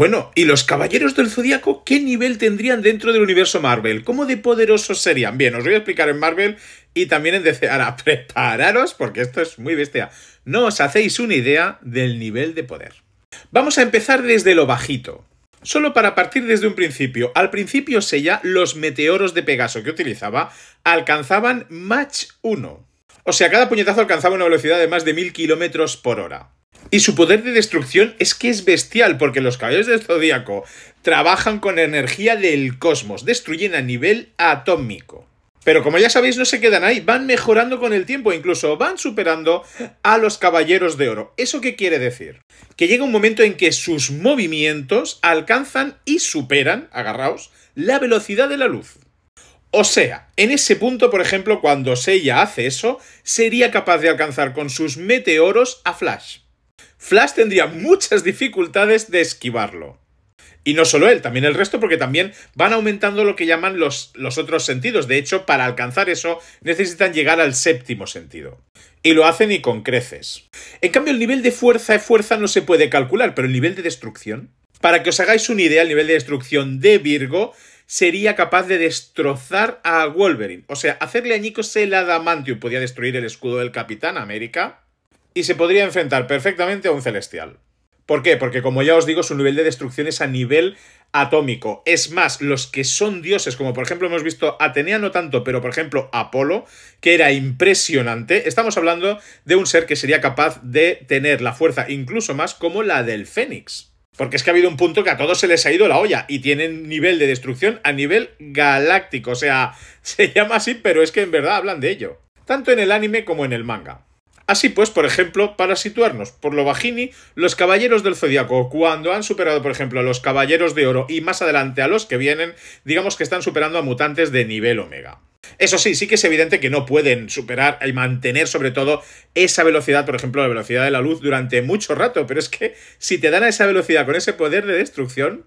Bueno, ¿y los caballeros del zodiaco qué nivel tendrían dentro del universo Marvel? ¿Cómo de poderosos serían? Bien, os voy a explicar en Marvel y también en DC. Ahora, prepararos porque esto es muy bestia. No os hacéis una idea del nivel de poder. Vamos a empezar desde lo bajito. Solo para partir desde un principio. Al principio Sella, los meteoros de Pegaso que utilizaba alcanzaban Mach 1. O sea, cada puñetazo alcanzaba una velocidad de más de 1000 km por hora. Y su poder de destrucción es que es bestial, porque los caballeros del zodíaco trabajan con energía del cosmos, destruyen a nivel atómico. Pero como ya sabéis, no se quedan ahí, van mejorando con el tiempo, incluso van superando a los caballeros de oro. ¿Eso qué quiere decir? Que llega un momento en que sus movimientos alcanzan y superan, agarraos, la velocidad de la luz. O sea, en ese punto, por ejemplo, cuando Seiya hace eso, sería capaz de alcanzar con sus meteoros a Flash. Flash tendría muchas dificultades de esquivarlo. Y no solo él, también el resto, porque también van aumentando lo que llaman los, otros sentidos. De hecho, para alcanzar eso necesitan llegar al séptimo sentido. Y lo hacen y con creces. En cambio, el nivel de fuerza es fuerza no se puede calcular, pero el nivel de destrucción. Para que os hagáis una idea, el nivel de destrucción de Virgo sería capaz de destrozar a Wolverine. O sea, hacerle añicos el adamantium podía destruir el escudo del Capitán América y se podría enfrentar perfectamente a un celestial. ¿Por qué? Porque como ya os digo, su nivel de destrucción es a nivel atómico. Es más, los que son dioses, como por ejemplo hemos visto Atenea no tanto, pero por ejemplo Apolo, que era impresionante, estamos hablando de un ser que sería capaz de tener la fuerza incluso más como la del Fénix. Porque es que ha habido un punto que a todos se les ha ido la olla y tienen nivel de destrucción a nivel galáctico. O sea, se llama así, pero es que en verdad hablan de ello. Tanto en el anime como en el manga. Así pues, por ejemplo, para situarnos, por lo bajini, los caballeros del zodiaco, cuando han superado, por ejemplo, a los caballeros de oro y más adelante a los que vienen, digamos que están superando a mutantes de nivel omega. Eso sí, sí que es evidente que no pueden superar y mantener sobre todo esa velocidad, por ejemplo, la velocidad de la luz durante mucho rato, pero es que si te dan a esa velocidad con ese poder de destrucción...